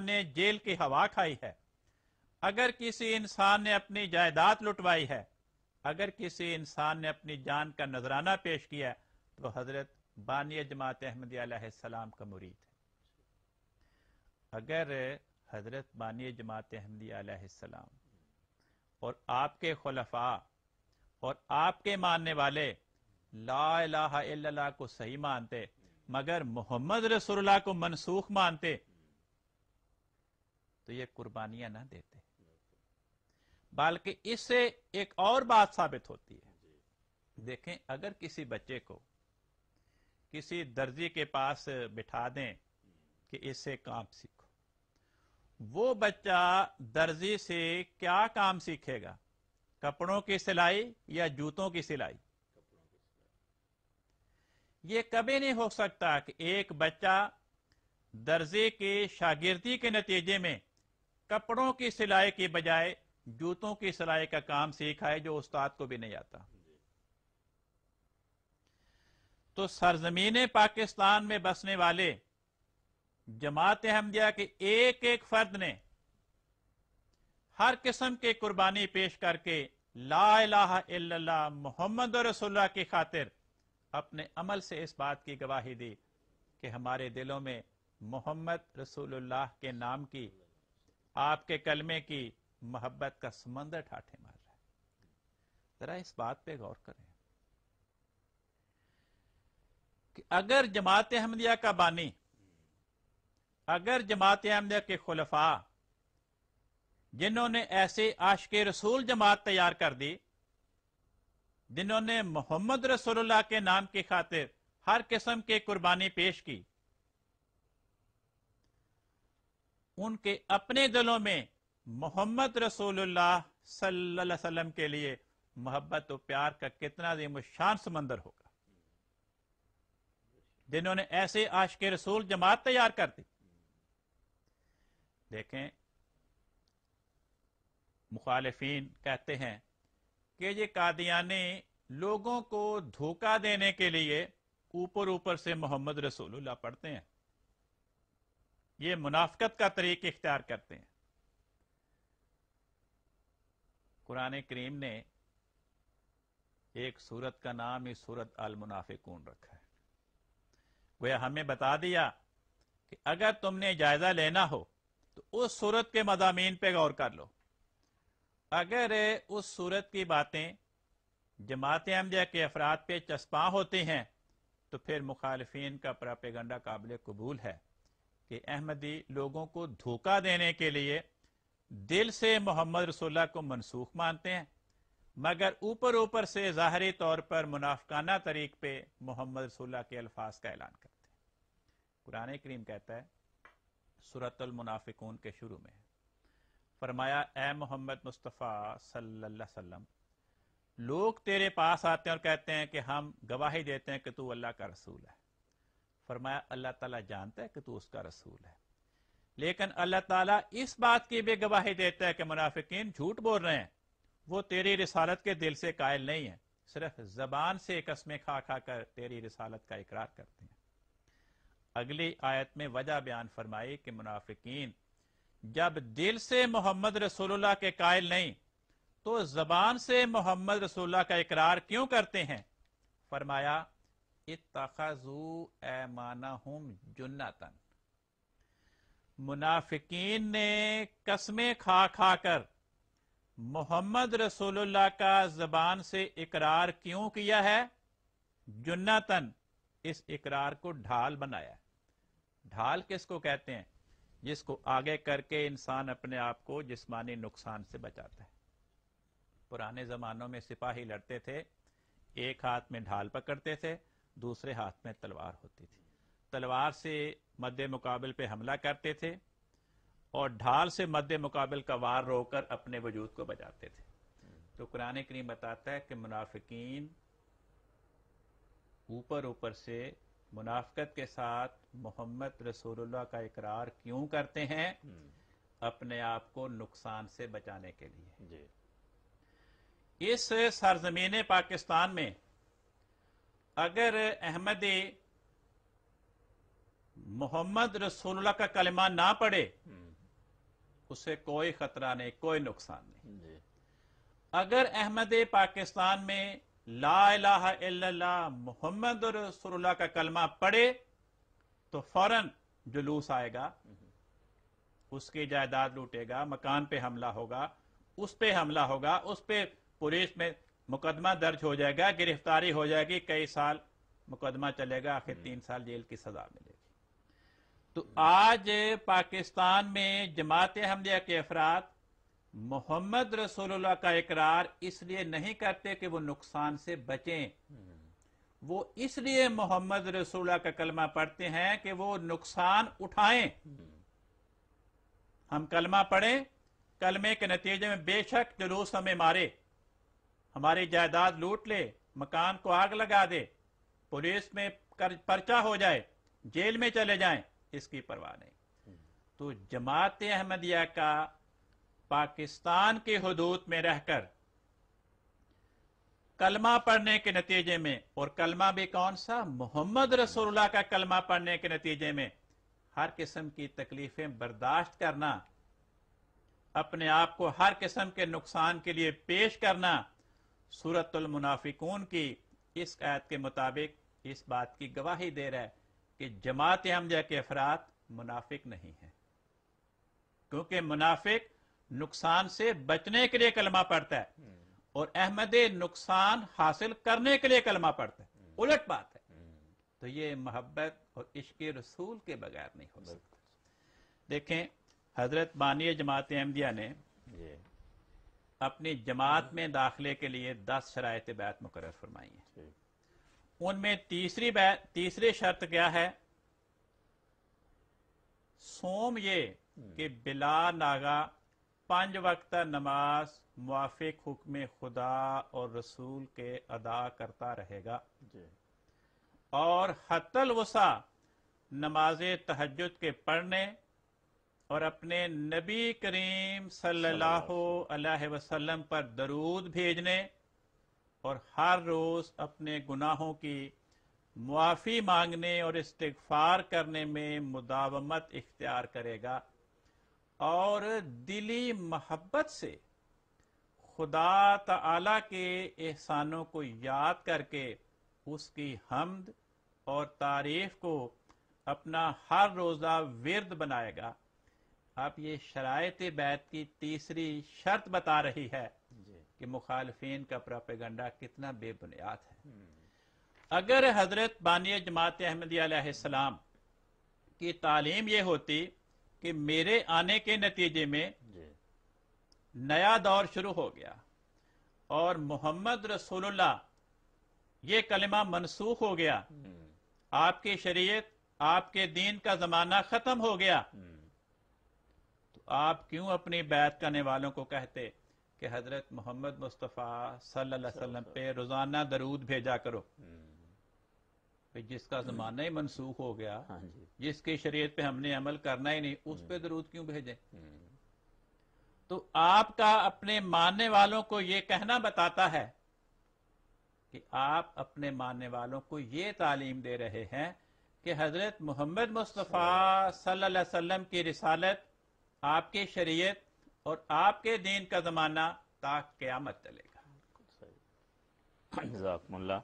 ने जेल की हवा खाई है अगर किसी इंसान ने अपनी जायदाद लुटवाई है अगर किसी इंसान ने अपनी जान का नजराना पेश किया तो हजरत बानिया जमात अहमदीसलाम का मुरीद है अगर हजरत बानिया जमात अहमदीसलाम और आपके खलफा और आपके मानने वाले ला को सही मानते मगर मोहम्मद रसुल्ला को मनसूख मानते तो ये कुर्बानियां ना देते बल्कि इससे एक और बात साबित होती है देखें अगर किसी बच्चे को किसी दर्जी के पास बिठा दें कि इससे काम सीखो वो बच्चा दर्जी से क्या काम सीखेगा कपड़ों की सिलाई या जूतों की सिलाई ये कभी नहीं हो सकता कि एक बच्चा दर्जे के शागिर्दी के नतीजे में कपड़ों की सिलाई के बजाय जूतों की सिलाई का काम सीखा है जो उस्ताद को भी नहीं आता तो सरजमीन पाकिस्तान में बसने वाले जमात अहमदिया के एक एक फर्द ने हर किस्म के कुर्बानी पेश करके ला मोहम्मद रसुल्ला की खातिर अपने अमल से इस बात की गवाही दी कि हमारे दिलों में मोहम्मद रसूलुल्लाह के नाम की आपके कलमे की मोहब्बत का समंदर ठाठे मार रहा है जरा इस बात पे गौर करें कि अगर जमात अहमदिया का बानी अगर जमात अहमदिया के खुलफा जिन्होंने ऐसे आश के रसूल जमात तैयार कर दी जिन्होंने मोहम्मद रसोल्ला के नाम की खातिर हर किस्म की कुर्बानी पेश की उनके अपने दिलों में मोहम्मद रसूलुल्लाह सल्लल्लाहु अलैहि वसल्लम के लिए मोहब्बत और प्यार का कितना दिन शान समंदर होगा जिन्होंने ऐसे आश के रसूल जमात तैयार कर दी देखें मुखालिफीन कहते हैं कि ये कादियाने लोगों को धोखा देने के लिए ऊपर ऊपर से मोहम्मद रसूलुल्लाह पढ़ते हैं ये मुनाफ्त का तरीक इख्तियार करते हैं कुरान करीम ने एक सूरत का नाम ही सूरत अल मुनाफिकून रखा है वह हमें बता दिया कि अगर तुमने जायजा लेना हो तो उस सूरत के मजामी पर गौर कर लो अगर उस सूरत की बातें जमात अहमदिया के अफराद पे चस्पा होती हैं तो फिर मुखालफन का प्रापेगंडा काबिल कबूल है कि अहमदी लोगों को धोखा देने के लिए दिल से मोहम्मद रसोल्ला को मनसूख मानते हैं मगर ऊपर ऊपर से ज़ाहरी तौर पर मुनाफकाना तरीक पे मोहम्मद रसोल्ला के अल्फाज का ऐलान करते हैं कुरान करीम कहता है सूरतमुनाफिकून के शुरू में फरमाया ए मोहम्मद मुस्तफ़ा सल्ला लोग तेरे पास आते हैं और कहते हैं कि हम गवाही देते हैं कि तू अल्लाह का रसूल है फरमाया अल्लाह ताला जानता है कि तू उसका रसूल है लेकिन अल्लाह ताला इस बात की भी गवाही देता है कि मुनाफिकीन झूठ बोल रहे हैं वो तेरी रिसालत के दिल से कायल नहीं है सिर्फ जबान से कस्में खा खा कर तेरी रिसालत का इकरार करते हैं अगली आयत में वजह बयान फरमाई कि मुनाफिकीन जब दिल से मोहम्मद रसोल्ला के कायल नहीं तो जबान से मोहम्मद रसोल्ला का इकरार क्यों करते हैं फरमाया इतखजू ऐमानाहुम जुन्नातन मुनाफिकीन ने कस्में खा खा कर मोहम्मद रसूलुल्लाह का जबान से इकरार क्यों किया है जुन्नातन इस इकरार को ढाल बनाया ढाल किसको कहते हैं जिसको आगे करके इंसान अपने आप को जिसमानी नुकसान से बचाता है पुराने जमानों में सिपाही लड़ते थे एक हाथ में ढाल पकड़ते थे दूसरे हाथ में तलवार होती थी तलवार से मध्य मुकाबल पे हमला करते थे और ढाल से मध्य मुकाबल का वार रोकर अपने वजूद को बजाते थे तो कुरान करीम बताता है कि मुनाफिकीन ऊपर ऊपर से मुनाफकत के साथ मोहम्मद रसूलुल्लाह का इकरार क्यों करते हैं हम्म। अपने आप को नुकसान से बचाने के लिए इस सरजमीन पाकिस्तान में अगर अहमद मोहम्मद रसूलुल्लाह का कलमा ना पढ़े हम्म। उसे कोई खतरा नहीं कोई नुकसान नहीं अगर अहमद पाकिस्तान में ला मोहम्मद रसूलुल्लाह का कलमा पढ़े तो फौरन जुलूस आएगा हम्म। उसकी जायदाद लूटेगा मकान पे हमला होगा उस पे हमला होगा उस पे पुलिस में मुकदमा दर्ज हो जाएगा गिरफ्तारी हो जाएगी कई साल मुकदमा चलेगा आखिर हम्म। तीन साल जेल की सजा मिलेगी तो आज पाकिस्तान में जमात हमदिया के अफराद मोहम्मद रसोल्ला का इकरार इसलिए नहीं करते कि वो नुकसान से बचें हम्म। वो इसलिए मोहम्मद रसोल्ला का कलमा पढ़ते हैं कि वो नुकसान उठाएं हम्म। हम कलमा पढ़ें कलमे के नतीजे में बेशक जुलूस हमें मारे हमारी जायदाद लूट ले मकान को आग लगा दे पुलिस में कर, पर्चा हो जाए जेल में चले जाएं इसकी परवाह नहीं तो जमात अहमदिया का पाकिस्तान के हदूद में रहकर कलमा पढ़ने के नतीजे में और कलमा भी कौन सा मोहम्मद रसोल्ला का कलमा पढ़ने के नतीजे में हर किस्म की तकलीफें बर्दाश्त करना अपने आप को हर किस्म के नुकसान के लिए पेश करना सूरतुल मुनाफिकून की इस आयत के मुताबिक इस बात की गवाही दे रहा है कि जमात हमजा के अफराद मुनाफिक नहीं है क्योंकि मुनाफिक नुकसान से बचने के लिए कलमा पड़ता है हम्म। और अहमद नुकसान हासिल करने के लिए कलमा पड़ता है हम्म। उलट बात है हम्म। तो ये मोहब्बत और इश्क रसूल के बगैर नहीं हो सकता देखें हजरत बानिय जमात अहमदिया ने अपनी जमात में दाखिले के लिए दस शराय बैत मुकर फरमाई है उनमें तीसरी बैत तीसरी शर्त क्या है सोम ये हम्म। कि बिला नागा पांच वक्त नमाज मुआफिक हुक्म खुदा और रसूल के अदा करता रहेगा और हतल वसा नमाज तहजद के पढ़ने और अपने नबी करीम सल्लल्लाहु अलैहि वसल्लम पर दरूद भेजने और हर रोज अपने गुनाहों की मुआफ़ी मांगने और इस्तफार करने में मुदावमत इख्तियार करेगा और दिली मोहब्बत से खुदा तला के एहसानों को याद करके उसकी हमद और तारीफ को अपना हर रोज़ा विरद बनाएगा अब ये शरात बैत की तीसरी शर्त बता रही है कि मुखालफी का प्रोपेगंडा कितना बेबुनियाद है हम्म। अगर हजरत बानिय जमात अहमदीसलाम की तालीम यह होती कि मेरे आने के नतीजे में नया दौर शुरू हो गया और मोहम्मद रसूलुल्लाह ये कलमा मनसूख हो गया हम्म। आपकी शरीय आपके दीन का जमाना खत्म हो गया हम्म। आप क्यों अपनी बैत करने वालों को कहते कि हजरत मोहम्मद मुस्तफ़ा सल्लल्लाहु अलैहि वसल्लम पे रोजाना दरूद भेजा करो हम्म। जिसका जमाना ही मनसूख हो गया हाँ जिसकी शरीयत पे हमने अमल करना ही नहीं उस पे दरूद क्यों भेजें हम्म। तो आपका अपने मानने वालों को यह कहना बताता है कि आप अपने मानने वालों को ये तालीम दे रहे हैं कि हजरत मोहम्मद मुस्तफ़ा सल्लल्लाहु अलैहि वसल्लम की रिसालत आपके शरीयत और आपके दीन का जमाना क्या मत चलेगा